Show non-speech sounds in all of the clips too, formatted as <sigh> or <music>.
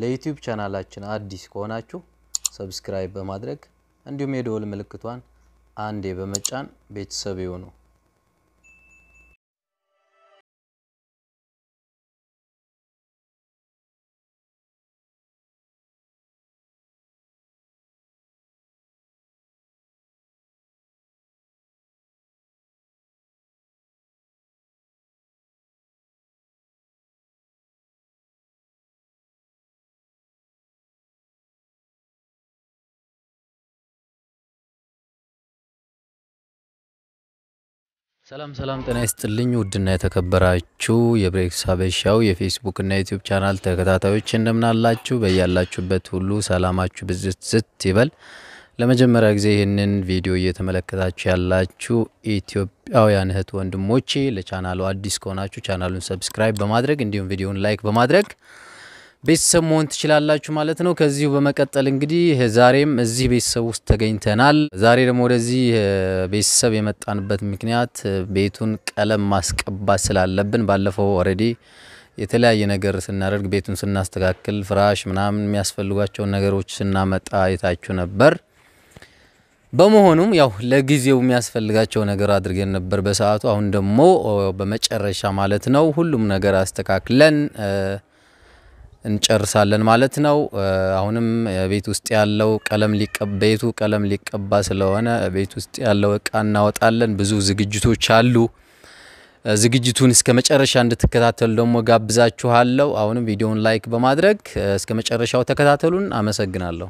ለዩቲዩብ ቻናላችን አዲስ ከሆናችሁ ሰብስክራይብ በማድረግ እንዲሁም የደወል ምልክቷን አንዴ በመጫን ቤተሰብ ይሁኑ። ሰላም ሰላም፣ ጤና ይስጥልኝ ውድና የተከበራችሁ የብሬክስ ሀበሻው የፌስቡክ እና ዩቲዩብ ቻናል ተከታታዮች እንደምናላችሁ፣ በያላችሁበት ሁሉ ሰላማችሁ ብዝት ዝት ይበል። ለመጀመሪያ ጊዜ ይህንን ቪዲዮ እየተመለከታችሁ ያላችሁ ኢትዮጵያውያን እህት ወንድሞቼ፣ ለቻናሉ አዲስ ከሆናችሁ ቻናሉን ሰብስክራይብ በማድረግ እንዲሁም ቪዲዮውን ላይክ በማድረግ ቤተሰብ መሆን ትችላላችሁ ማለት ነው። ከዚሁ በመቀጠል እንግዲህ ዛሬም እዚህ ቤተሰብ ውስጥ ተገኝተናል። ዛሬ ደግሞ ወደዚህ ቤተሰብ የመጣንበት ምክንያት ቤቱን ቀለም ማስቀባት ስላለብን ባለፈው ኦልሬዲ የተለያየ ነገር ስናደርግ ቤቱን ስናስተካክል ፍራሽ ምናምን የሚያስፈልጓቸውን ነገሮች ስናመጣ የታችሁ ነበር። በመሆኑም ያው ለጊዜው የሚያስፈልጋቸው ነገር አድርገን ነበር በሰዓቱ። አሁን ደግሞ በመጨረሻ ማለት ነው ሁሉም ነገር አስተካክለን እንጨርሳለን ማለት ነው። አሁንም ቤት ውስጥ ያለው ቀለም ቤቱ ቀለም ሊቀባ ስለሆነ ቤት ውስጥ ያለው እቃ እናወጣለን። ብዙ ዝግጅቶች አሉ። ዝግጅቱን እስከ መጨረሻ እንድትከታተሉ ደግሞ ጋብዛችኋለሁ። አሁንም ቪዲዮውን ላይክ በማድረግ እስከ መጨረሻው ተከታተሉን። አመሰግናለሁ።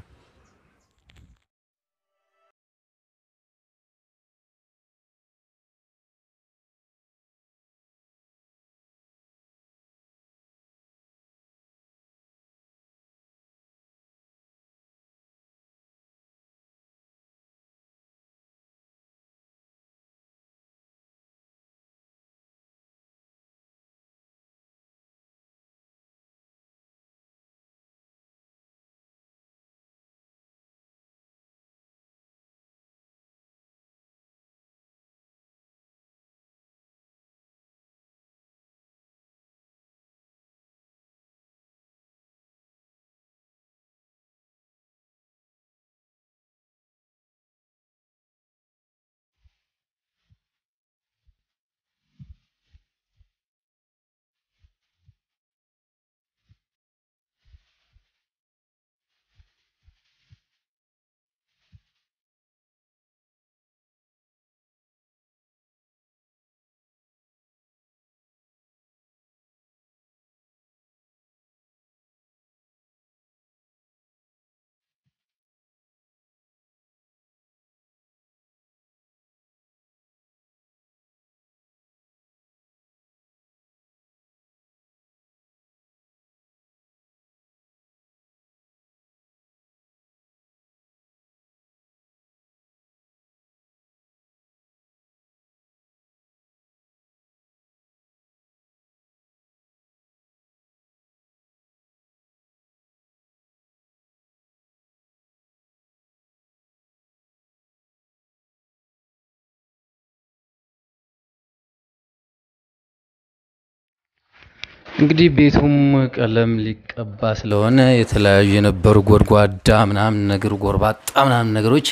እንግዲህ ቤቱም ቀለም ሊቀባ ስለሆነ የተለያዩ የነበሩ ጎድጓዳ ምናምን ነገር ጎርባጣ ምናምን ነገሮች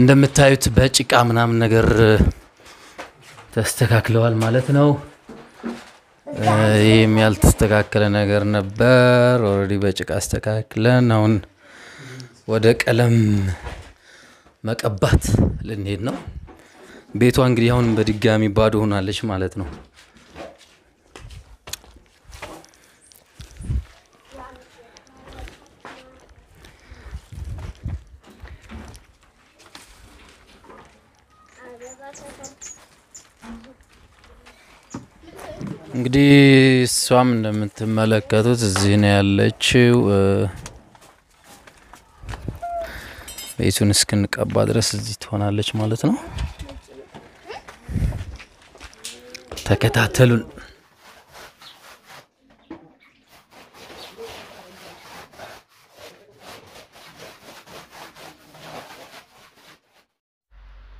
እንደምታዩት በጭቃ ምናምን ነገር ተስተካክለዋል ማለት ነው። ይህም ያልተስተካከለ ነገር ነበር። ኦልሬዲ በጭቃ አስተካክለን አሁን ወደ ቀለም መቀባት ልንሄድ ነው። ቤቷ እንግዲህ አሁን በድጋሚ ባዶ ሆናለች ማለት ነው። እንግዲህ እሷም እንደምትመለከቱት እዚህ ነው ያለችው። ቤቱን እስክንቀባ ድረስ እዚህ ትሆናለች ማለት ነው። ተከታተሉን።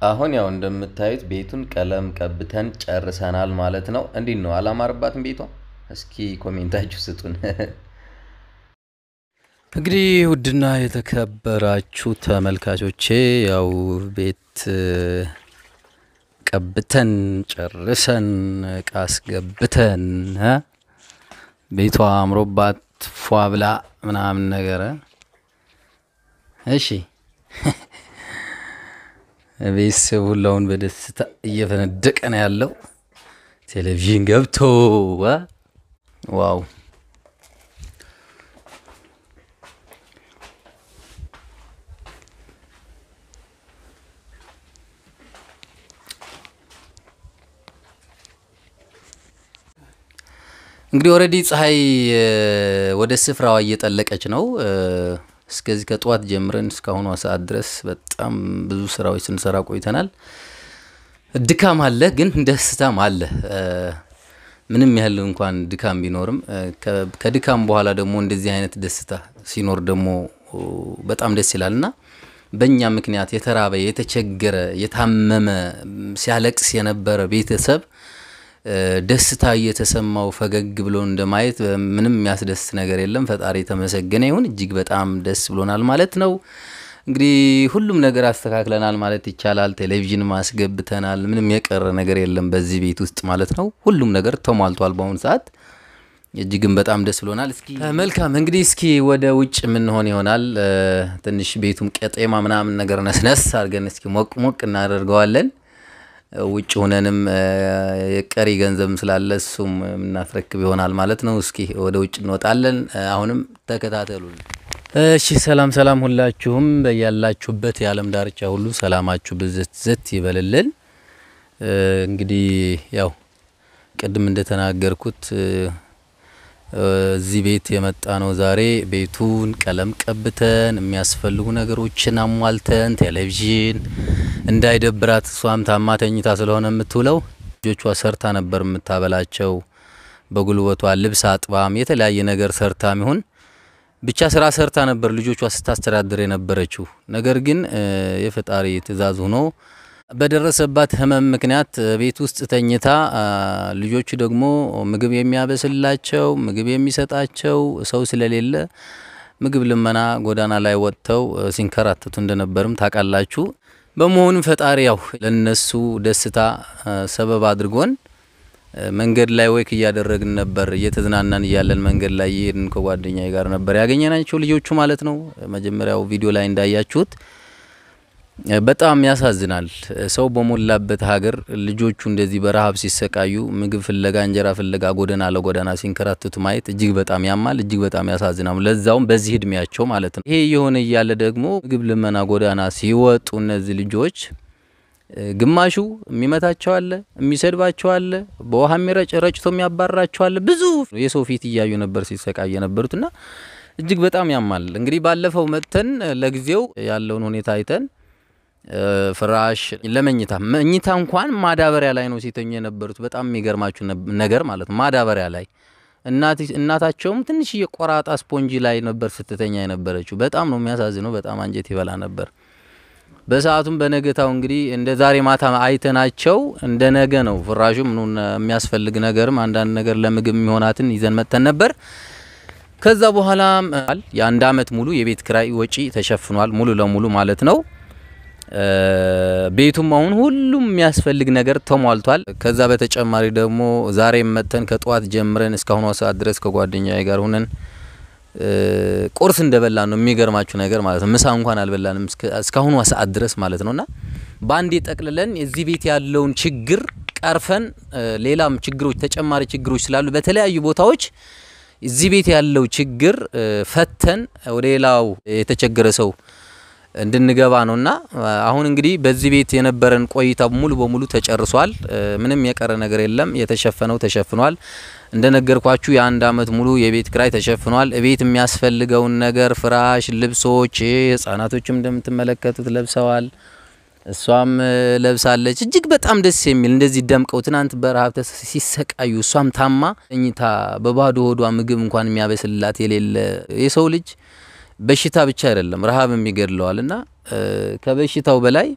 አሁን ያው እንደምታዩት ቤቱን ቀለም ቀብተን ጨርሰናል ማለት ነው። እንዴት ነው አላማርባትም ቤቷ? እስኪ ኮሜንታችሁ ስጡን። <laughs> እንግዲህ ውድና የተከበራችሁ ተመልካቾቼ ያው ቤት ቀብተን ጨርሰን እቃ አስገብተን ቤቷ አምሮባት ፏ ብላ ምናምን ነገር እሺ <laughs> ቤተሰብ ሁላውን በደስታ እየፈነደቀ ነው ያለው። ቴሌቪዥን ገብቶ ዋው! እንግዲህ ኦልሬዲ ፀሐይ ወደ ስፍራዋ እየጠለቀች ነው። እስከዚህ ከጠዋት ጀምረን እስካሁኗ ሰዓት ድረስ በጣም ብዙ ስራዎች ስንሰራ ቆይተናል። ድካም አለ፣ ግን ደስታም አለ። ምንም ያህል እንኳን ድካም ቢኖርም ከድካም በኋላ ደግሞ እንደዚህ አይነት ደስታ ሲኖር ደግሞ በጣም ደስ ይላል እና በእኛ ምክንያት የተራበ፣ የተቸገረ፣ የታመመ ሲያለቅስ የነበረ ቤተሰብ ደስታ እየተሰማው ፈገግ ብሎ እንደማየት ምንም የሚያስደስት ነገር የለም። ፈጣሪ የተመሰገነ ይሁን። እጅግ በጣም ደስ ብሎናል ማለት ነው። እንግዲህ ሁሉም ነገር አስተካክለናል ማለት ይቻላል። ቴሌቪዥን ማስገብተናል። ምንም የቀረ ነገር የለም በዚህ ቤት ውስጥ ማለት ነው። ሁሉም ነገር ተሟልቷል በአሁኑ ሰዓት። እጅግም በጣም ደስ ብሎናል። እስኪ መልካም እንግዲህ እስኪ ወደ ውጭ የምንሆን ይሆናል። ትንሽ ቤቱም ቀጤማ ምናምን ነገር ነስነስ አድርገን እስኪ ሞቅ ሞቅ እናደርገዋለን። ውጭ ሆነንም ቀሪ ገንዘብ ስላለ እሱም የምናስረክብ ይሆናል ማለት ነው። እስኪ ወደ ውጭ እንወጣለን። አሁንም ተከታተሉን። እሺ፣ ሰላም ሰላም፣ ሁላችሁም በያላችሁበት የዓለም ዳርቻ ሁሉ ሰላማችሁ ብዝት ዘት ይበልልን። እንግዲህ ያው ቅድም እንደተናገርኩት እዚህ ቤት የመጣ ነው ዛሬ ቤቱን ቀለም ቀብተን የሚያስፈልጉ ነገሮችን አሟልተን ቴሌቪዥን እንዳይደብራት እሷም ታማ ተኝታ ስለሆነ የምትውለው ልጆቿ ሰርታ ነበር የምታበላቸው። በጉልበቷ ልብስ አጥባም የተለያየ ነገር ሰርታም ይሁን ብቻ ስራ ሰርታ ነበር ልጆቿ ስታስተዳድር የነበረችው። ነገር ግን የፈጣሪ ትእዛዝ ሆኖ በደረሰባት ህመም ምክንያት ቤት ውስጥ ተኝታ ልጆቹ ደግሞ ምግብ የሚያበስላቸው ምግብ የሚሰጣቸው ሰው ስለሌለ ምግብ ልመና ጎዳና ላይ ወጥተው ሲንከራተቱ እንደነበርም ታውቃላችሁ። በመሆኑ ፈጣሪ ያው ለነሱ ደስታ ሰበብ አድርጎን መንገድ ላይ ወይክ እያደረግን ነበር። እየተዝናናን እያለን መንገድ ላይ እየሄድን ከጓደኛ ጋር ነበር ያገኘናቸው ልጆቹ ማለት ነው። መጀመሪያው ቪዲዮ ላይ እንዳያችሁት በጣም ያሳዝናል። ሰው በሞላበት ሀገር ልጆቹ እንደዚህ በረሃብ ሲሰቃዩ ምግብ ፍለጋ እንጀራ ፍለጋ ጎዳና ለጎዳና ሲንከራትቱ ማየት እጅግ በጣም ያማል፣ እጅግ በጣም ያሳዝናል። ለዛውም በዚህ እድሜያቸው ማለት ነው። ይሄ የሆነ እያለ ደግሞ ምግብ ልመና ጎዳና ሲወጡ እነዚህ ልጆች ግማሹ የሚመታቸው አለ፣ የሚሰድባቸው አለ፣ በውሃ የሚረጭ ረጭቶ የሚያባራቸው አለ። ብዙ የሰው ፊት እያዩ ነበር ሲሰቃዩ የነበሩትና እጅግ በጣም ያማል። እንግዲህ ባለፈው መጥተን ለጊዜው ያለውን ሁኔታ አይተን ፍራሽ ለመኝታ መኝታ እንኳን ማዳበሪያ ላይ ነው ሲተኙ የነበሩት። በጣም የሚገርማችሁ ነገር ማለት ነው ማዳበሪያ ላይ እናታቸውም ትንሽ ቆራጣ ስፖንጂ ላይ ነበር ስትተኛ የነበረችው። በጣም ነው የሚያሳዝነው። በጣም አንጀት ይበላ ነበር። በሰዓቱም በነገታው እንግዲህ እንደ ዛሬ ማታ አይተናቸው እንደ ነገ ነው ፍራሹ ምኑ የሚያስፈልግ ነገርም አንዳንድ ነገር ለምግብ የሚሆናትን ይዘን መጥተን ነበር። ከዛ በኋላ የአንድ አመት ሙሉ የቤት ክራይ ወጪ ተሸፍኗል ሙሉ ለሙሉ ማለት ነው። ቤቱም አሁን ሁሉም የሚያስፈልግ ነገር ተሟልቷል። ከዛ በተጨማሪ ደግሞ ዛሬ መተን ከጠዋት ጀምረን እስካሁኗ ሰዓት ድረስ ከጓደኛዬ ጋር ሁነን ቁርስ እንደበላን ነው የሚገርማችሁ ነገር ማለት ነው። ምሳ እንኳን አልበላንም እስካሁኗ ሰዓት ድረስ ማለት ነውና በአንዴ ጠቅልለን የዚህ ቤት ያለውን ችግር ቀርፈን ሌላም ችግሮች ተጨማሪ ችግሮች ስላሉ በተለያዩ ቦታዎች እዚህ ቤት ያለው ችግር ፈተን ወደ ሌላው የተቸገረ ሰው እንድንገባ ነውና አሁን እንግዲህ በዚህ ቤት የነበረን ቆይታ ሙሉ በሙሉ ተጨርሷል። ምንም የቀረ ነገር የለም። የተሸፈነው ተሸፍኗል። እንደነገርኳችሁ የአንድ አመት ሙሉ የቤት ክራይ ተሸፍኗል። ቤት የሚያስፈልገውን ነገር ፍራሽ፣ ልብሶች ህጻናቶችም እንደምትመለከቱት ለብሰዋል። እሷም ለብሳለች። እጅግ በጣም ደስ የሚል እንደዚህ ደምቀው ትናንት በረሀብ ሲሰቃዩ እሷም ታማ እኝታ በባዶ ሆዷ ምግብ እንኳን የሚያበስልላት የሌለ የሰው ልጅ በሽታ ብቻ አይደለም ረሃብም ይገድለዋል እና ከበሽታው በላይ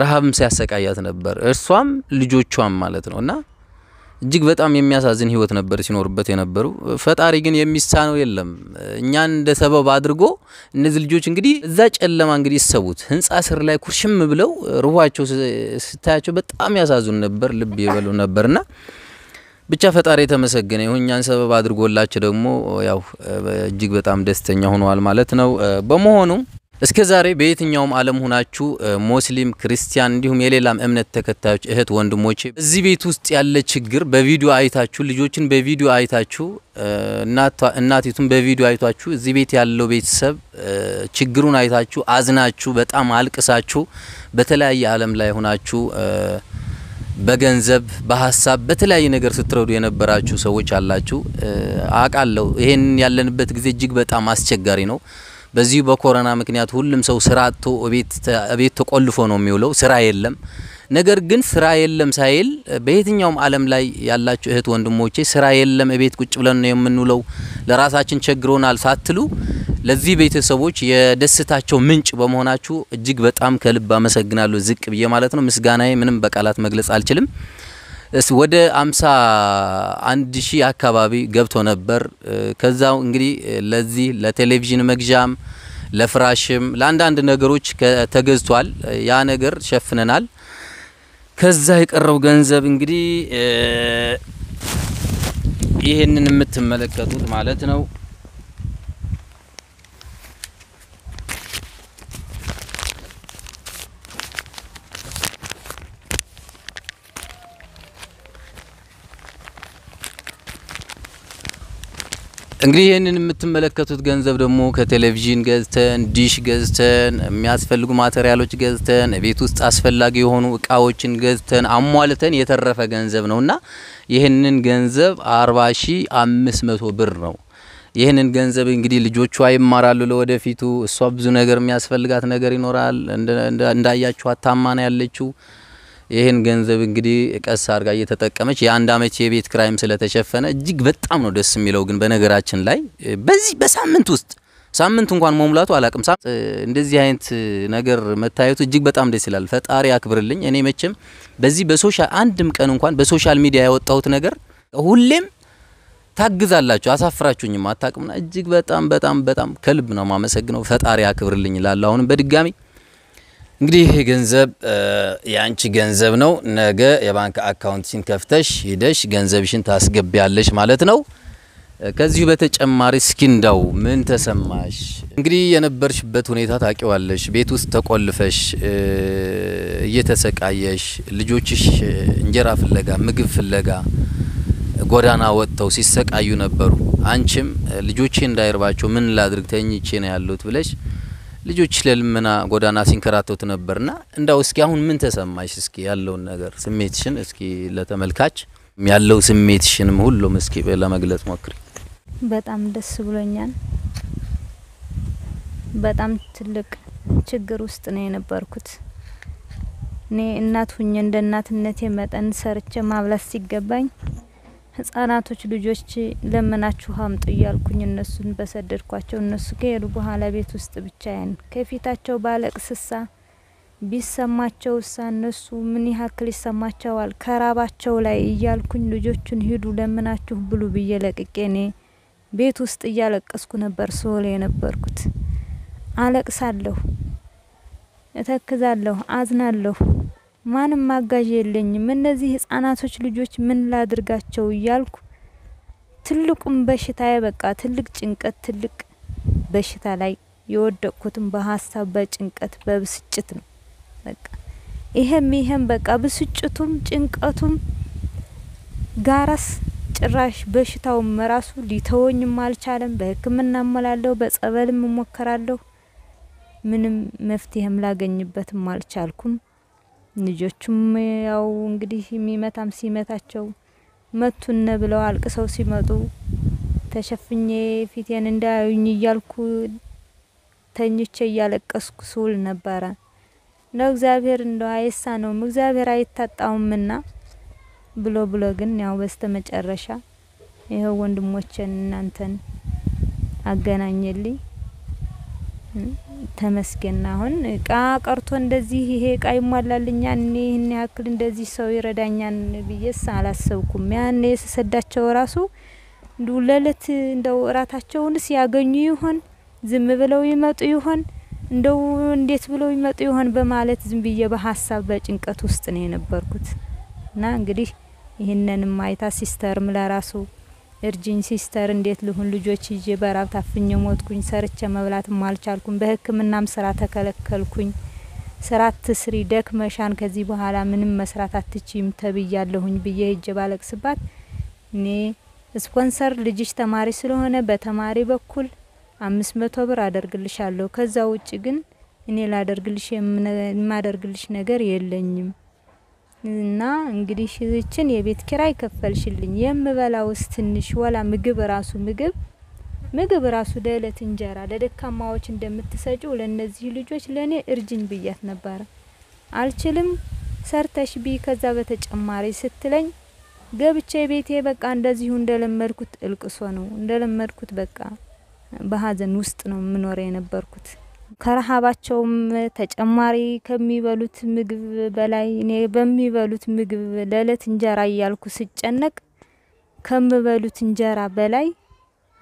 ረሃብም ሲያሰቃያት ነበር፣ እርሷም ልጆቿም ማለት ነው እና እጅግ በጣም የሚያሳዝን ህይወት ነበር ሲኖርበት የነበሩ። ፈጣሪ ግን የሚሳነው የለም። እኛን እንደ ሰበብ አድርጎ እነዚህ ልጆች እንግዲህ እዛ ጨለማ እንግዲህ ይሰቡት ህንፃ ስር ላይ ኩርሽም ብለው ሩኋቸው ስታያቸው በጣም ያሳዝኑ ነበር፣ ልብ ይበሉ ነበርና ብቻ ፈጣሪ የተመሰገነ ይሁን። እኛን ሰበብ አድርጎላቸው ደግሞ ያው እጅግ በጣም ደስተኛ ሆነዋል ማለት ነው። በመሆኑ እስከ ዛሬ በየትኛውም ዓለም ሁናችሁ ሙስሊም፣ ክርስቲያን እንዲሁም የሌላም እምነት ተከታዮች እህት ወንድሞቼ እዚህ ቤት ውስጥ ያለ ችግር በቪዲዮ አይታችሁ ልጆችን በቪዲዮ አይታችሁ እናቲቱን በቪዲዮ አይታችሁ እዚህ ቤት ያለው ቤተሰብ ችግሩን አይታችሁ አዝናችሁ በጣም አልቅሳችሁ በተለያየ ዓለም ላይ ሆናችሁ በገንዘብ በሀሳብ በተለያየ ነገር ስትረዱ የነበራችሁ ሰዎች አላችሁ አውቃለሁ። ይሄን ያለንበት ጊዜ እጅግ በጣም አስቸጋሪ ነው። በዚሁ በኮሮና ምክንያት ሁሉም ሰው ስራ አጥቶ ቤት ተቆልፎ ነው የሚውለው። ስራ የለም። ነገር ግን ስራ የለም ሳይል በየትኛውም ዓለም ላይ ያላችሁ እህት ወንድሞቼ ስራ የለም እቤት ቁጭ ብለን ነው የምንውለው፣ ለራሳችን ቸግሮናል ሳትሉ ለዚህ ቤተሰቦች የደስታቸው ምንጭ በመሆናችሁ እጅግ በጣም ከልብ አመሰግናለሁ። ዝቅ ብዬ ማለት ነው። ምስጋናዬ ምንም በቃላት መግለጽ አልችልም። ወደ አምሳ አንድ ሺህ አካባቢ ገብቶ ነበር። ከዛው እንግዲህ ለዚህ ለቴሌቪዥን መግዣም ለፍራሽም ለአንዳንድ ነገሮች ተገዝቷል። ያ ነገር ሸፍነናል። ከዛ የቀረው ገንዘብ እንግዲህ ይህንን የምትመለከቱት ማለት ነው እንግዲህ ይህንን የምትመለከቱት ገንዘብ ደግሞ ከቴሌቪዥን ገዝተን ዲሽ ገዝተን የሚያስፈልጉ ማቴሪያሎች ገዝተን ቤት ውስጥ አስፈላጊ የሆኑ እቃዎችን ገዝተን አሟልተን የተረፈ ገንዘብ ነው እና ይህንን ገንዘብ አርባ ሺ አምስት መቶ ብር ነው። ይህንን ገንዘብ እንግዲህ ልጆቿ ይማራሉ ለወደፊቱ። እሷ ብዙ ነገር የሚያስፈልጋት ነገር ይኖራል። እንዳያችኋት ታማና ያለችው ይህን ገንዘብ እንግዲህ ቀስ አድርጋ እየተጠቀመች የአንድ አመት የቤት ክራይም ስለተሸፈነ እጅግ በጣም ነው ደስ የሚለው። ግን በነገራችን ላይ በዚህ በሳምንት ውስጥ ሳምንት እንኳን መሙላቱ አላቅም። እንደዚህ አይነት ነገር መታየቱ እጅግ በጣም ደስ ይላል። ፈጣሪ አክብርልኝ። እኔ መቼም በዚህ በሶሻል አንድም ቀን እንኳን በሶሻል ሚዲያ ያወጣሁት ነገር ሁሌም ታግዛላችሁ አሳፍራችሁኝም አታቅምና እጅግ በጣም በጣም በጣም ከልብ ነው ማመሰግነው። ፈጣሪ አክብርልኝ ላለሁ አሁንም በድጋሚ እንግዲህ ገንዘብ የአንቺ ገንዘብ ነው። ነገ የባንክ አካውንትሽን ከፍተሽ ሂደሽ ገንዘብሽን ታስገቢያለሽ ማለት ነው። ከዚሁ በተጨማሪ እስኪ እንዳው ምን ተሰማሽ? እንግዲህ የነበርሽበት ሁኔታ ታቂዋለሽ። ቤት ውስጥ ተቆልፈሽ እየተሰቃየሽ፣ ልጆችሽ እንጀራ ፍለጋ ምግብ ፍለጋ ጎዳና ወጥተው ሲሰቃዩ ነበሩ። አንቺም ልጆቼ እንዳይርባቸው ምን ላድርግ ተኝቼ ነው ያሉት ብለሽ ልጆች ለልመና ጎዳና ሲንከራተቱ ነበርና እንዳው እስኪ አሁን ምን ተሰማሽ? እስኪ ያለውን ነገር ስሜትሽን እስኪ ለተመልካች ያለው ስሜትሽንም ሁሉም እስኪ ለመግለጽ ሞክሪ። በጣም ደስ ብሎኛል። በጣም ትልቅ ችግር ውስጥ ነው የነበርኩት። እኔ እናት ሁኜ እንደ እናትነቴ መጠን ሰርቼ ማብላት ሲገባኝ ህጻናቶች ልጆች ለምናችሁ አምጡ እያልኩኝ እነሱን በሰደድኳቸው እነሱ ከሄዱ በኋላ ቤት ውስጥ ብቻዬን ከፊታቸው ባለቅስሳ ቢሰማቸው ሳ እነሱ ምን ያክል ይሰማቸዋል ከራባቸው ላይ እያልኩኝ ልጆቹን ሂዱ ለምናችሁ ብሉ ብዬ ለቅቄ እኔ ቤት ውስጥ እያለቀስኩ ነበር ሶል የነበርኩት። አለቅሳለሁ፣ እተክዛለሁ፣ አዝናለሁ። ማንም ማጋዥ የለኝም። እነዚህ ህጻናቶች ልጆች ምን ላድርጋቸው እያልኩ ትልቁም በሽታ በቃ ትልቅ ጭንቀት፣ ትልቅ በሽታ ላይ የወደቅኩትም በሀሳብ በጭንቀት በብስጭት ነው። በቃ ይሄም ይሄም በቃ ብስጭቱም ጭንቀቱም ጋራስ ጭራሽ በሽታውም ራሱ ሊተወኝም አልቻለም። በህክምና እሞላለሁ፣ በጸበልም እሞክራለሁ ምንም መፍትሄም ላገኝበትም አልቻልኩም። ልጆቹም ያው እንግዲህ የሚመታም ሲመታቸው መቱነ ብለው አልቅሰው ሲመጡ ተሸፍኜ ፊቴን እንዳያዩኝ እያልኩ ተኝቼ እያለቀስኩ ስውል ነበረ። እንደው እግዚአብሔር እንደው ነውም እግዚአብሔር አይታጣውምና ብሎ ብሎ ግን ያው በስተመጨረሻ ይኸው ወንድሞቼን እናንተን አገናኘልኝ። ተመስገን። አሁን እቃ ቀርቶ እንደዚህ ይሄ እቃ ይሟላልኛ እኔ ይህን ያክል እንደዚህ ሰው ይረዳኛን ብዬስ አላሰብኩም። ያን የተሰዳቸው ራሱ እንዲሁ ለእለት እንደው እራታቸውንስ ያገኙ ይሆን ዝም ብለው ይመጡ ይሆን እንደው እንዴት ብለው ይመጡ ይሆን በማለት ዝም ብዬ በሀሳብ በጭንቀት ውስጥ ነው የነበርኩት እና እንግዲህ ይህንንም አይታ ሲስተርም ለራሱ እርጅኝ ሲስተር እንዴት ልሁን? ልጆች ይዤ በራብ ታፍኜ ሞትኩኝ። ሰርቼ መብላትም አልቻልኩም። በሕክምናም ስራ ተከለከልኩኝ። ስራ ደክ ደክመሻን፣ ከዚህ በኋላ ምንም መስራት አትችይም ተብያለሁኝ ብዬ ሄጄ ባለቅስባት እኔ ስፖንሰር ልጅሽ ተማሪ ስለሆነ በተማሪ በኩል አምስት መቶ ብር አደርግልሻለሁ። ከዛ ውጭ ግን እኔ ላደርግልሽ የማደርግልሽ ነገር የለኝም እና እንግዲህ ሽዝችን የቤት ኪራይ ከፈልሽልኝ፣ የምበላውስ ትንሽ ወላ ምግብ ራሱ ምግብ ምግብ ራሱ ለእለት እንጀራ ለደካማዎች እንደምትሰጪው ለነዚህ ልጆች ለእኔ እርጅኝ ብያት ነበረ። አልችልም ሰርተሽ ቢ ከዛ በተጨማሪ ስትለኝ ገብቼ ቤቴ በቃ እንደዚሁ እንደለመድኩት እልቅሶ ነው እንደለመድኩት በቃ በሀዘን ውስጥ ነው የምኖረ የነበርኩት። ከረሃባቸውም ተጨማሪ ከሚበሉት ምግብ በላይ እኔ በሚበሉት ምግብ ለእለት እንጀራ እያልኩ ስጨነቅ ከምበሉት እንጀራ በላይ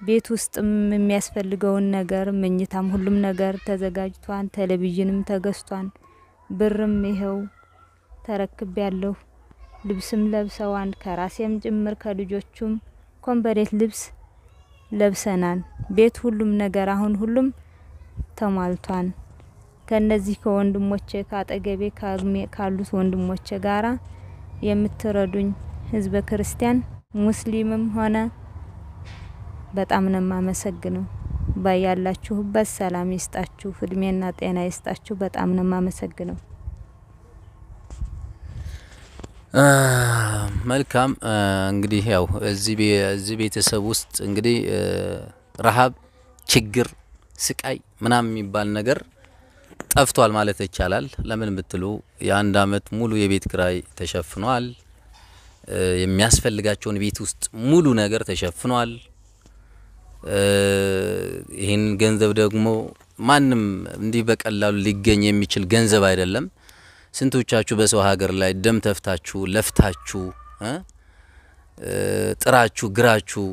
ቤት ውስጥም የሚያስፈልገውን ነገር መኝታም፣ ሁሉም ነገር ተዘጋጅቷን፣ ቴሌቪዥንም ተገዝቷን፣ ብርም ይኸው ተረክብ ያለሁ ልብስም ለብሰዋን ከራሴም ጭምር ከልጆቹም ኮምበሬት ልብስ ለብሰናል። ቤት ሁሉም ነገር አሁን ሁሉም ተሟልቷን ከነዚህ ከወንድሞቼ ካጠገቤ ካሉት ወንድሞቼ ጋራ የምትረዱኝ ህዝበ ክርስቲያን ሙስሊምም ሆነ በጣም ነው የማመሰግነው። ባያላችሁበት ሰላም ይስጣችሁ፣ እድሜና ጤና ይስጣችሁ። በጣም ነው የማመሰግነው። መልካም እንግዲህ ያው እዚህ ቤተሰብ ውስጥ እንግዲህ ረሀብ ችግር ስቃይ ምናምን የሚባል ነገር ጠፍቷል ማለት ይቻላል። ለምን ብትሉ የአንድ አመት ሙሉ የቤት ክራይ ተሸፍኗል። የሚያስፈልጋቸውን ቤት ውስጥ ሙሉ ነገር ተሸፍኗል። ይህን ገንዘብ ደግሞ ማንም እንዲህ በቀላሉ ሊገኝ የሚችል ገንዘብ አይደለም። ስንቶቻችሁ በሰው ሀገር ላይ ደም ተፍታችሁ ለፍታችሁ ጥራችሁ ግራችሁ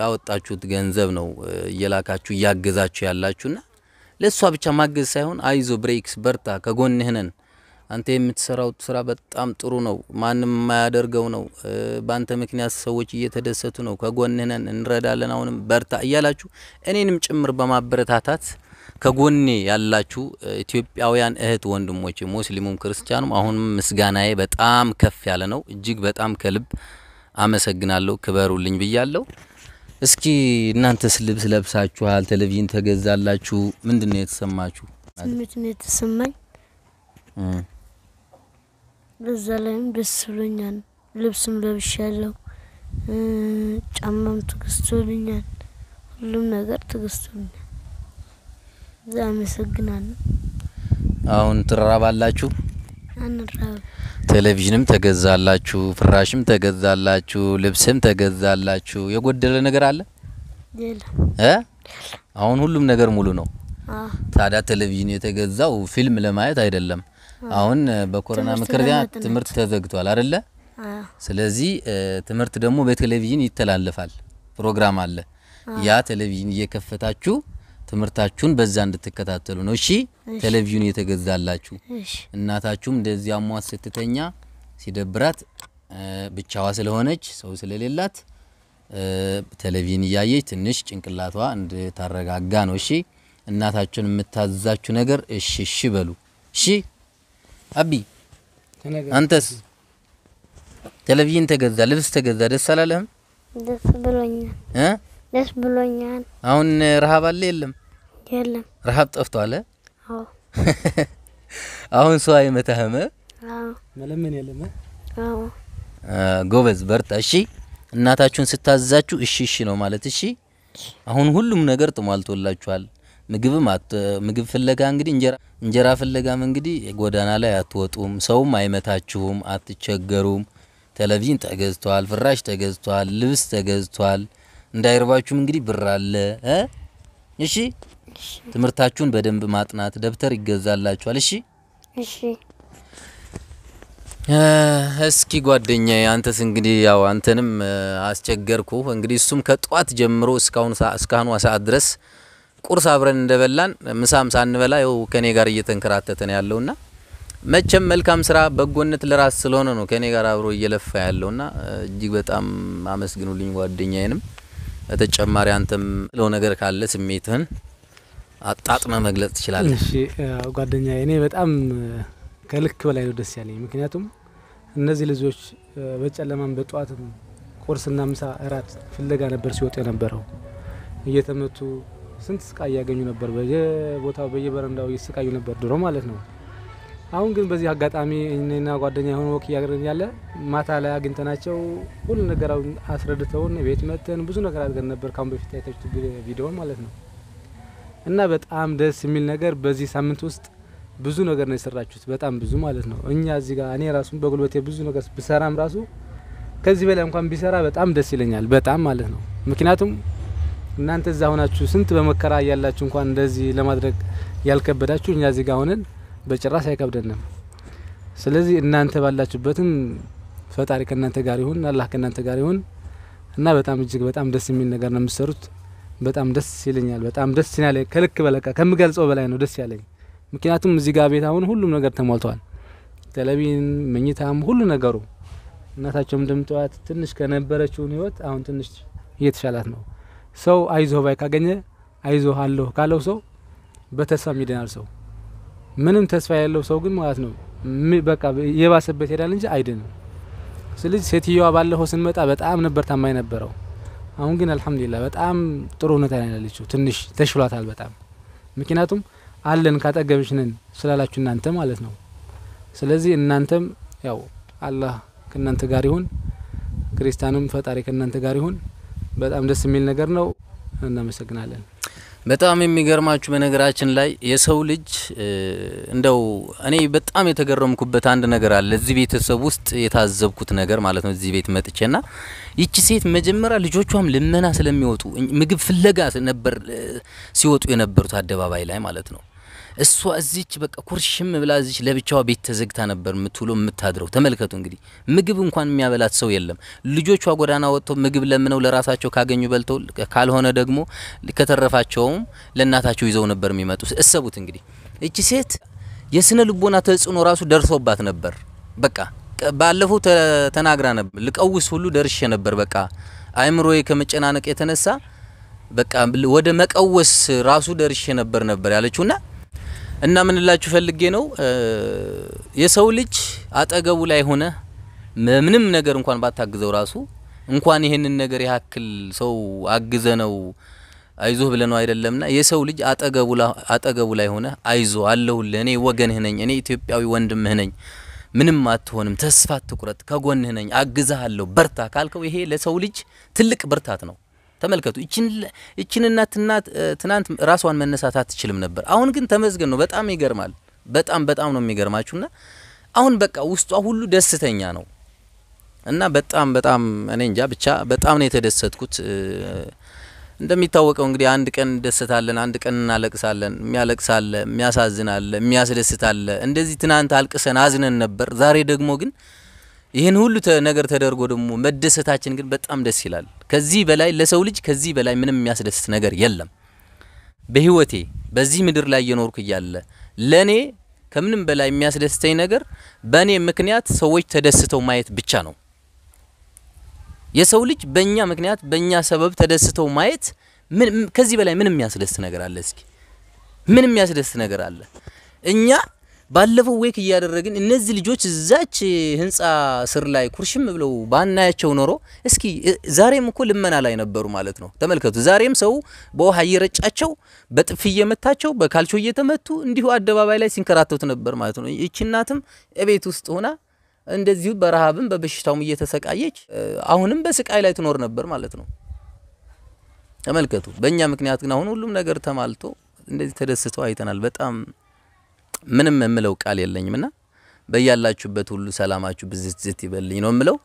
ያወጣችሁት ገንዘብ ነው እየላካችሁ እያገዛችሁ ያላችሁና ለእሷ ብቻ ማገዝ ሳይሆን አይዞ ብሬክስ በርታ፣ ከጎን ህነን አንተ የምትሰራው ስራ በጣም ጥሩ ነው፣ ማንም የማያደርገው ነው፣ በአንተ ምክንያት ሰዎች እየተደሰቱ ነው፣ ከጎን ህነን እንረዳለን፣ አሁንም በርታ እያላችሁ እኔንም ጭምር በማበረታታት ከጎኔ ያላችሁ ኢትዮጵያውያን እህት ወንድሞቼ፣ ሙስሊሙም ክርስቲያኑም አሁንም ምስጋናዬ በጣም ከፍ ያለ ነው። እጅግ በጣም ከልብ አመሰግናለሁ፣ ክበሩልኝ ብያለሁ። እስኪ እናንተስ ልብስ ለብሳችኋል፣ ቴሌቪዥን ተገዛላችሁ፣ ምንድን ነው የተሰማችሁ? ስሜት ነው የተሰማኝ። በዛ ላይም ደስ ብሎኛል። ልብስም ለብሻለሁ፣ ጫማም ትገስቶልኛል ሁሉም ነገር ተገዝቶልኛል። እዛ አመሰግናለሁ። አሁን ትራባላችሁ? አንራብ ቴሌቪዥንም ተገዛላችሁ፣ ፍራሽም ተገዛላችሁ፣ ልብስም ተገዛላችሁ። የጎደለ ነገር አለ እ አሁን ሁሉም ነገር ሙሉ ነው። ታዲያ ቴሌቪዥን የተገዛው ፊልም ለማየት አይደለም። አሁን በኮሮና ምክንያት ትምህርት ተዘግቷል አይደለ? ስለዚህ ትምህርት ደግሞ በቴሌቪዥን ይተላለፋል፣ ፕሮግራም አለ። ያ ቴሌቪዥን እየከፈታችሁ ትምህርታችሁን በዛ እንድትከታተሉ ነው። እሺ፣ ቴሌቪዥን የተገዛላችሁ እናታችሁም እንደዚህ አሟት ስትተኛ ሲደብራት ብቻዋ ስለሆነች ሰው ስለሌላት ቴሌቪዥን እያየች ትንሽ ጭንቅላቷ እንድታረጋጋ ነው። እሺ፣ እናታችሁን የምታዛችሁ ነገር እሺ እሺ በሉ። እሺ፣ አቢ አንተስ ቴሌቪዥን ተገዛ፣ ልብስ ተገዛ፣ ደስ አላለህም? ደስ ብሎኛል። ደስ ብሎኛል። አሁን ረሀብ አለ የለም? የለም። ረሀብ ጠፍቷል? አለ? <laughs> አሁን ሰው አይመታህም? መለመን የለም? ጎበዝ በርታ። እሺ እናታችሁን ስታዛችሁ እሺ እሺ ነው ማለት እሺ። አሁን ሁሉም ነገር ጥሟልቶላችኋል። ምግብም ምግብ ፍለጋ እንግዲህ እንጀራ እንጀራ ፍለጋም እንግዲህ ጎዳና ላይ አትወጡም፣ ሰውም አይመታችሁም፣ አትቸገሩም። ቴሌቪዥን ተገዝቷል፣ ፍራሽ ተገዝቷል፣ ልብስ ተገዝቷል። እንዳይርባችሁም እንግዲህ ብር አለ። እሺ ትምህርታችሁን በደንብ ማጥናት፣ ደብተር ይገዛላችኋል። እሺ እሺ። እስኪ ጓደኛዬ አንተስ እንግዲህ ያው አንተንም አስቸገርኩ። እንግዲህ እሱም ከጧት ጀምሮ እስካሁን እስካሁኑ ሰዓት ድረስ ቁርስ አብረን እንደበላን ምሳም ሳንበላ ያው ከኔ ጋር እየተንከራተተ ነው ያለውና መቼም መልካም ስራ በጎነት ለራስ ስለሆነ ነው ከኔ ጋር አብሮ እየለፋ ያለውና እጅግ በጣም አመስግኑልኝ ጓደኛዬንም በተጨማሪ አንተም ለው ነገር ካለ ስሜትህን አጣጥመ መግለጽ ትችላለህ። እሺ ጓደኛ፣ እኔ በጣም ከልክ በላይ ነው ደስ ያለኝ። ምክንያቱም እነዚህ ልጆች በጨለማም በጠዋትም ቁርስና ምሳ እራት ፍለጋ ነበር ሲወጡ የነበረው። እየተመቱ ስንት ስቃይ እያገኙ ነበር፣ በየቦታው በየበረንዳው እየሰቃዩ ነበር ድሮ ማለት ነው። አሁን ግን በዚህ አጋጣሚ እኔና ጓደኛ የሆነ ወክ እያገረን ያለ ማታ ላይ አግኝተናቸው ሁሉ ነገር አስረድተውን ቤት መተን ብዙ ነገር አድርገን ነበር። ካሁን በፊት አይታችሁ ቪዲዮን ማለት ነው። እና በጣም ደስ የሚል ነገር በዚህ ሳምንት ውስጥ ብዙ ነገር ነው የሰራችሁት፣ በጣም ብዙ ማለት ነው። እኛ እዚህ ጋር እኔ ራሱ በጉልበቴ ብዙ ነገር ብሰራም ራሱ ከዚህ በላይ እንኳን ቢሰራ በጣም ደስ ይለኛል፣ በጣም ማለት ነው። ምክንያቱም እናንተ እዛ ሆናችሁ ስንት በመከራ እያላችሁ እንኳን እንደዚህ ለማድረግ ያልከበዳችሁ እኛ እዚህ ጋር ሆነን በጭራሽ አይከብደንም። ስለዚህ እናንተ ባላችሁበትም ፈጣሪ ከእናንተ ጋር ይሁን፣ አላህ ከእናንተ ጋር ይሁን እና በጣም እጅግ በጣም ደስ የሚል ነገር ነው የምትሰሩት። በጣም ደስ ይለኛል። በጣም ደስ ያለ ከልክ በለቃ ከምገልጸው በላይ ነው ደስ ያለኝ። ምክንያቱም እዚህ ጋር ቤት አሁን ሁሉም ነገር ተሟልተዋል። ተለቢን፣ መኝታም፣ ሁሉ ነገሩ እናታቸው እንደምትዋት ትንሽ ከነበረችውን ህይወት አሁን ትንሽ እየተሻላት ነው። ሰው አይዞህ ባይ ካገኘ አይዞህ አለሁ ካለው ሰው በተስፋ ይድናል ሰው ምንም ተስፋ ያለው ሰው ግን ማለት ነው በቃ የባሰበት ሄዳል እንጂ አይድንም። ስለዚህ ሴትዮዋ ባለፈው ስንመጣ በጣም ነበር ታማኝ ነበረው። አሁን ግን አልሐምዱሊላህ በጣም ጥሩ ሁኔታ ላይ ያለችው ትንሽ ተሽሏታል በጣም ምክንያቱም አለን ካጠገብሽ ነን ስላላችሁ እናንተ ማለት ነው። ስለዚህ እናንተም ያው አላህ ከእናንተ ጋር ይሁን፣ ክርስቲያኑም ፈጣሪ ከእናንተ ጋር ይሁን። በጣም ደስ የሚል ነገር ነው። እናመሰግናለን። በጣም የሚገርማችሁ በነገራችን ላይ የሰው ልጅ እንደው እኔ በጣም የተገረምኩበት አንድ ነገር አለ። እዚህ ቤተሰብ ውስጥ የታዘብኩት ነገር ማለት ነው። እዚህ ቤት መጥቼና ይቺ ሴት መጀመሪያ ልጆቿም ልመና ስለሚወጡ ምግብ ፍለጋ ነበር ሲወጡ የነበሩት አደባባይ ላይ ማለት ነው። እሷ እዚች በቃ ኩርሽም ብላ እዚች ለብቻዋ ቤት ተዘግታ ነበር የምትውሎ የምታድረው። ተመልከቱ እንግዲህ ምግብ እንኳን የሚያበላት ሰው የለም። ልጆቿ ጎዳና ወጥተው ምግብ ለምነው ለራሳቸው ካገኙ በልተው፣ ካልሆነ ደግሞ ከተረፋቸውም ለእናታቸው ይዘው ነበር የሚመጡት። እሰቡት እንግዲህ እቺ ሴት የስነ ልቦና ተጽዕኖ ራሱ ደርሶባት ነበር። በቃ ባለፈው ተናግራ ነበር፣ ልቀውስ ሁሉ ደርሼ ነበር። በቃ አይምሮዬ ከመጨናነቅ የተነሳ በቃ ወደ መቀወስ ራሱ ደርሼ ነበር ነበር ያለችውና እና ምን ፈልጌ ነው የሰው ልጅ አጠገቡ ላይ ሆነ ምንም ነገር እንኳን ባታግዘው ራሱ እንኳን ይሄንን ነገር ያክል ሰው አግዘ ነው አይዞህ ብለ ነው አይደለምና የሰው ልጅ አጠገቡ ላይ ሆነ አይዞ አለሁልህ፣ እኔ ወገንህ ነኝ፣ እኔ ኢትዮጵያዊ ወንድምህ ነኝ፣ ምንም አትሆንም፣ ተስፋ ትቁረጥ፣ ከጎንህ ነኝ፣ አግዛሃለሁ፣ በርታ ካልከው ይሄ ለሰው ልጅ ትልቅ ብርታት ነው። ተመልከቱ። እችን ትናንት ራሷን መነሳት አትችልም ነበር። አሁን ግን ተመዝገን ነው። በጣም ይገርማል። በጣም በጣም ነው የሚገርማችሁና አሁን በቃ ውስጧ ሁሉ ደስተኛ ነው እና በጣም በጣም እኔ እንጃ ብቻ በጣም ነው የተደሰትኩት። እንደሚታወቀው እንግዲህ አንድ ቀን እንደሰታለን፣ አንድ ቀን እናለቅሳለን። የሚያለቅሳለ፣ የሚያሳዝናለ፣ የሚያስደስታለ። እንደዚህ ትናንት አልቅሰን አዝነን ነበር። ዛሬ ደግሞ ግን ይህን ሁሉ ነገር ተደርጎ ደግሞ መደሰታችን ግን በጣም ደስ ይላል። ከዚህ በላይ ለሰው ልጅ ከዚህ በላይ ምንም የሚያስደስት ነገር የለም። በህይወቴ በዚህ ምድር ላይ እየኖርኩ እያለ ለኔ ከምንም በላይ የሚያስደስተኝ ነገር በእኔ ምክንያት ሰዎች ተደስተው ማየት ብቻ ነው። የሰው ልጅ በእኛ ምክንያት በእኛ ሰበብ ተደስተው ማየት ከዚህ በላይ ምን የሚያስደስት ነገር አለ? እስኪ ምንም የሚያስደስት ነገር አለ? እኛ ባለፈው ዌክ እያደረግን እነዚህ ልጆች እዛች ህንፃ ስር ላይ ኩርሽም ብለው ባናያቸው ኖሮ እስኪ ዛሬም እኮ ልመና ላይ ነበሩ ማለት ነው። ተመልከቱ፣ ዛሬም ሰው በውሃ እየረጫቸው በጥፍ እየመታቸው በካልቾ እየተመቱ እንዲሁ አደባባይ ላይ ሲንከራተቱ ነበር ማለት ነው። ይቺ እናትም እቤት ውስጥ ሆና እንደዚሁ በረሃብም በበሽታውም እየተሰቃየች አሁንም በስቃይ ላይ ትኖር ነበር ማለት ነው። ተመልከቱ። በእኛ ምክንያት ግን አሁን ሁሉም ነገር ተማልቶ እንደዚህ ተደስተው አይተናል። በጣም ምንም የምለው ቃል የለኝም ና በያላችሁበት ሁሉ ሰላማችሁ ብዝት ዝት ይበልኝ ነው የምለው።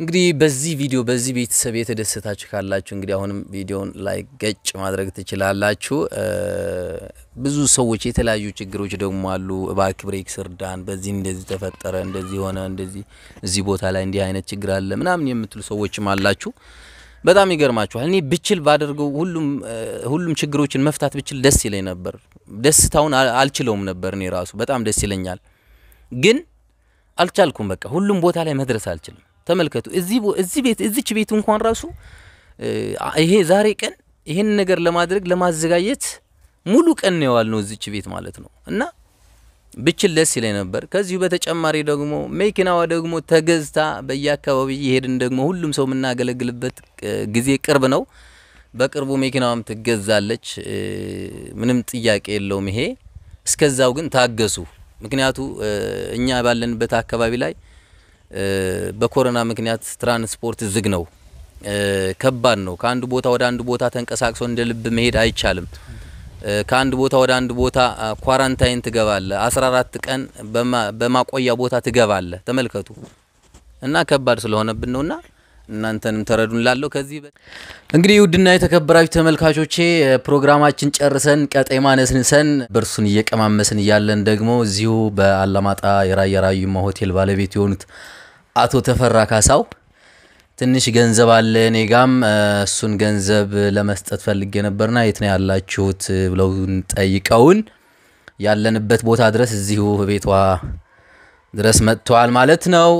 እንግዲህ በዚህ ቪዲዮ በዚህ ቤተሰብ የተደሰታችሁ ካላችሁ እንግዲህ አሁንም ቪዲዮን ላይ ገጭ ማድረግ ትችላላችሁ። ብዙ ሰዎች የተለያዩ ችግሮች ደግሞ አሉ። እባክህ ብሬክስ እርዳን፣ በዚህ እንደዚህ ተፈጠረ፣ እንደዚህ ሆነ፣ እንደዚህ እዚህ ቦታ ላይ እንዲህ አይነት ችግር አለ ምናምን የምትሉ ሰዎችም አላችሁ። በጣም ይገርማችኋል። እኔ ብችል ባደርገው ሁሉም ሁሉም ችግሮችን መፍታት ብችል ደስ ይለኝ ነበር። ደስታውን አልችለውም ነበር። እኔ ራሱ በጣም ደስ ይለኛል፣ ግን አልቻልኩም። በቃ ሁሉም ቦታ ላይ መድረስ አልችልም። ተመልከቱ፣ እዚህ ቤት እዚች ቤት እንኳን ራሱ ይሄ ዛሬ ቀን ይሄን ነገር ለማድረግ ለማዘጋጀት ሙሉ ቀን ነው የዋልነው እዚች ቤት ማለት ነው። እና ብችል ደስ ይለኝ ነበር። ከዚሁ በተጨማሪ ደግሞ መኪናዋ ደግሞ ተገዝታ በየአካባቢ እየሄድን ደግሞ ሁሉም ሰው የምናገለግልበት ጊዜ ቅርብ ነው። በቅርቡ መኪናዋም ትገዛለች። ምንም ጥያቄ የለውም ይሄ። እስከዛው ግን ታገሱ። ምክንያቱ እኛ ባለንበት አካባቢ ላይ በኮሮና ምክንያት ትራንስፖርት ዝግ ነው፣ ከባድ ነው። ከአንድ ቦታ ወደ አንድ ቦታ ተንቀሳቅሶ እንደ ልብ መሄድ አይቻልም። ከአንድ ቦታ ወደ አንድ ቦታ ኳራንታይን ትገባለ። 14 ቀን በማቆያ ቦታ ትገባለ። ተመልከቱ እና ከባድ ስለሆነብን ነውና እናንተንም ተረዱን ላለው ከዚህ እንግዲህ ውድና የተከበራችሁ ተመልካቾቼ ፕሮግራማችን ጨርሰን ቀጤማ ነስንሰን በእርሱን እየቀማመስን እያለን ደግሞ እዚሁ በአላማጣ የራያ ራዩማ ሆቴል ባለቤት የሆኑት አቶ ተፈራ ካሳው ትንሽ ገንዘብ አለ እኔ ጋም እሱን ገንዘብ ለመስጠት ፈልጌ ነበርና የት ነው ያላችሁት ብለውን ጠይቀውን ያለንበት ቦታ ድረስ እዚሁ ቤቷ ድረስ መጥተዋል ማለት ነው።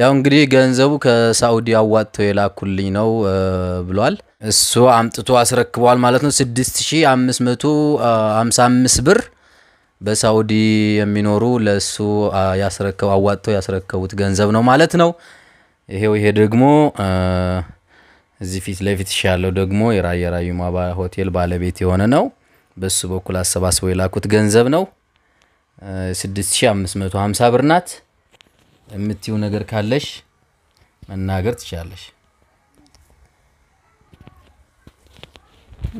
ያው እንግዲህ ገንዘቡ ከሳዑዲ አዋጥተው የላኩልኝ ነው ብሏል። እሱ አምጥቶ አስረክበዋል ማለት ነው። 6555 ብር በሳዑዲ የሚኖሩ ለእሱ ያስረከቡ አዋጥተው ያስረከቡት ገንዘብ ነው ማለት ነው። ይሄው ይሄ ደግሞ እዚህ ፊት ለፊት ያለው ደግሞ የራያ ራዩማ ሆቴል ባለቤት የሆነ ነው። በሱ በኩል አሰባስበው የላኩት ገንዘብ ነው። 6550 ብር ናት። የምትዩ ነገር ካለሽ መናገር ትችላለሽ።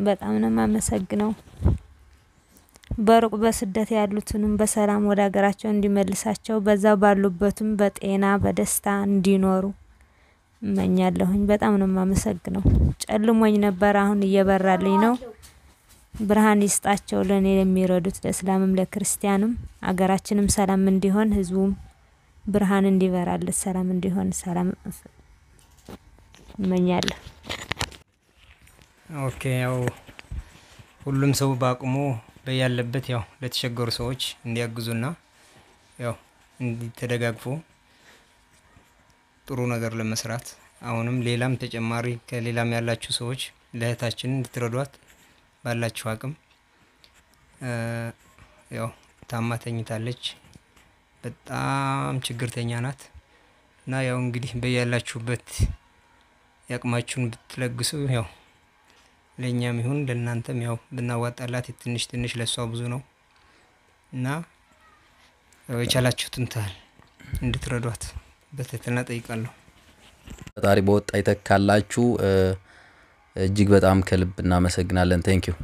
በጣም ነው የማመሰግነው። በሩቅ በስደት ያሉትንም በሰላም ወደ ሀገራቸው እንዲመልሳቸው በዛው ባሉበትም በጤና በደስታ እንዲኖሩ እመኛለሁኝ። በጣም ነው የማመሰግነው። ጨልሞኝ ነበር፣ አሁን እየበራልኝ ነው። ብርሃን ይስጣቸው ለእኔ የሚረዱት ለእስላምም ለክርስቲያንም፣ አገራችንም ሰላም እንዲሆን ህዝቡም ብርሃን እንዲበራለት ሰላም እንዲሆን ሰላም እመኛለሁ። ኦኬ ያው ሁሉም ሰው በአቅሙ በያለበት ያው ለተቸገሩ ሰዎች እንዲያግዙና ያው እንዲተደጋግፎ ጥሩ ነገር ለመስራት አሁንም ሌላም ተጨማሪ ከሌላም ያላችሁ ሰዎች ለእህታችን እንድትረዷት ባላችሁ አቅም ያው ታማ ተኝታለች። በጣም ችግርተኛ ናት። እና ያው እንግዲህ በያላችሁበት ያቅማችሁን ብትለግሱ ያው ለእኛም ይሁን ለእናንተም ያው ብናዋጣላት ትንሽ ትንሽ ለእሷ ብዙ ነው እና የቻላችሁትን ታህል እንድትረዷት በትህትና ጠይቃለሁ። ፈጣሪ በወጣ ይተካላችሁ። እጅግ በጣም ከልብ እናመሰግናለን። ቴንኪው